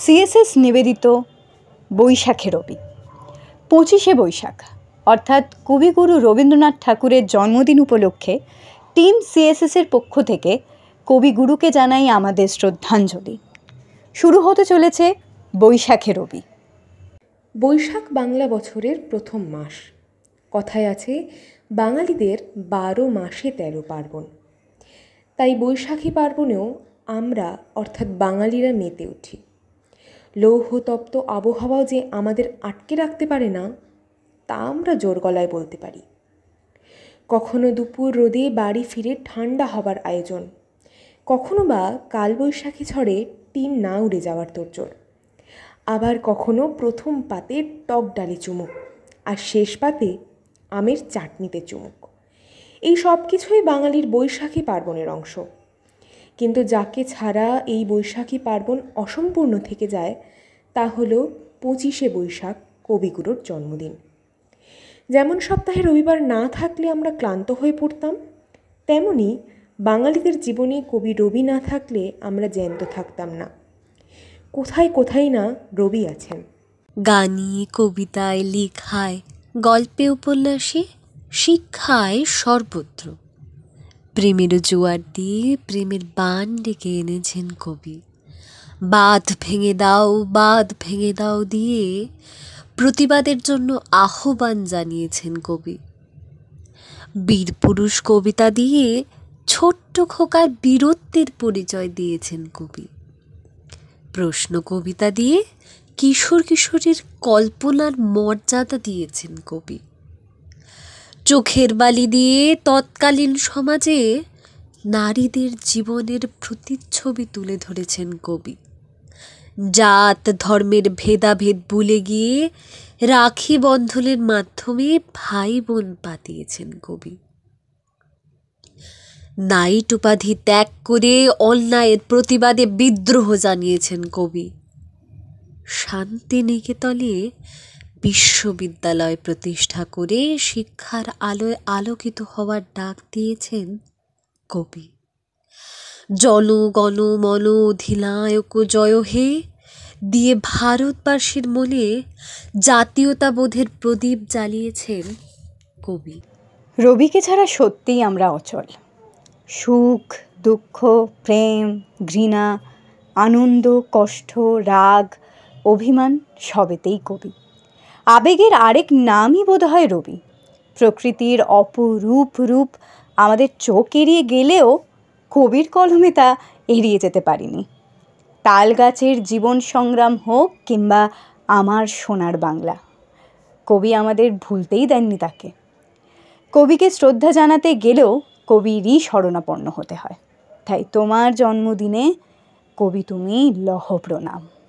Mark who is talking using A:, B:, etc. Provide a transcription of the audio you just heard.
A: CSS নিবেদিত বৈশাখের রবি পঁচিশে বৈশাখ অর্থাৎ কবিগুরু রবীন্দ্রনাথ ঠাকুরের জন্মদিন উপলক্ষে টিম সিএসএসের পক্ষ থেকে কবিগুরুকে জানাই আমাদের শ্রদ্ধাঞ্জলি শুরু হতে চলেছে বৈশাখের রবি বৈশাখ বাংলা বছরের
B: প্রথম মাস কথায় আছে বাঙালিদের বারো মাসে তেরো পার্বণ তাই বৈশাখী পার্বণেও আমরা অর্থাৎ বাঙালিরা মেতে উঠি লৌহতপ্ত আবহাওয়াও যে আমাদের আটকে রাখতে পারে না তা আমরা জোর গলায় বলতে পারি কখনো দুপুর রোদে বাড়ি ফিরে ঠান্ডা হবার আয়োজন কখনো বা কালবৈশাখী ঝড়ে টিন না উড়ে যাওয়ার তোরজোর আবার কখনো প্রথম পাতে টক ডালি চুমুক আর শেষ পাতে আমের চাটনিতে চুমুক এই সব কিছুই বাঙালির বৈশাখী পার্বণের অংশ কিন্তু যাকে ছাড়া এই বৈশাখী পার্বণ অসম্পূর্ণ থেকে যায় তা হলো পঁচিশে বৈশাখ কবিগুরুর জন্মদিন যেমন সপ্তাহে রবিবার না থাকলে আমরা ক্লান্ত হয়ে পড়তাম তেমনি বাঙালিদের জীবনে কবি রবি না থাকলে আমরা জ্যান্ত থাকতাম না কোথায় কোথায় না রবি আছেন গানে কবিতায় লেখায়
C: গল্পে উপন্যাসে শিক্ষায় সর্বত্র প্রেমের জোয়ার দিয়ে প্রেমের বান ডেকে এনেছেন কবি বাদ ভেঙে দাও বাদ ভেঙে দাও দিয়ে প্রতিবাদের জন্য আহ্বান জানিয়েছেন কবি বীরপুরুষ কবিতা দিয়ে ছোট্ট খোকার বীরত্বের পরিচয় দিয়েছেন কবি প্রশ্ন কবিতা দিয়ে কিশোর কিশোরীর কল্পনার মর্যাদা দিয়েছেন কবি চোখের বালি দিয়ে তৎকালীন সমাজে নারীদের জীবনের প্রতিচ্ছবি তুলে ধরেছেন কবি জাত ধর্মের ভেদাভেদ ভুলে গিয়ে রাখি বন্ধনের মাধ্যমে ভাই বোন পাতিয়েছেন কবি নাইট উপাধি ত্যাগ করে অন্যায়ের প্রতিবাদে বিদ্রোহ জানিয়েছেন কবি শান্তিনিকেতনে বিশ্ববিদ্যালয় প্রতিষ্ঠা করে শিক্ষার আলোয় আলোকিত হওয়ার ডাক দিয়েছেন কবি জল গণ মন অধিনায়ক জয় হে দিয়ে ভারতবাসীর মনে জাতীয়তাবোধের প্রদীপ
A: জ্বালিয়েছেন কবি রবিকে ছাড়া সত্যিই আমরা অচল সুখ দুঃখ প্রেম ঘৃণা আনন্দ কষ্ট রাগ অভিমান সবেতেই কবি আবেগের আরেক নামই বোধ হয় রবি প্রকৃতির অপরূপ রূপ আমাদের চোখ এড়িয়ে গেলেও কবির কলমে তা এড়িয়ে যেতে পারিনি তাল গাছের জীবন সংগ্রাম হোক কিংবা আমার সোনার বাংলা কবি আমাদের ভুলতেই দেননি তাকে কবিকে শ্রদ্ধা জানাতে গেলেও কবিরই শরণাপন্ন হতে হয় তাই তোমার জন্মদিনে কবি তুমি লহ প্রণাম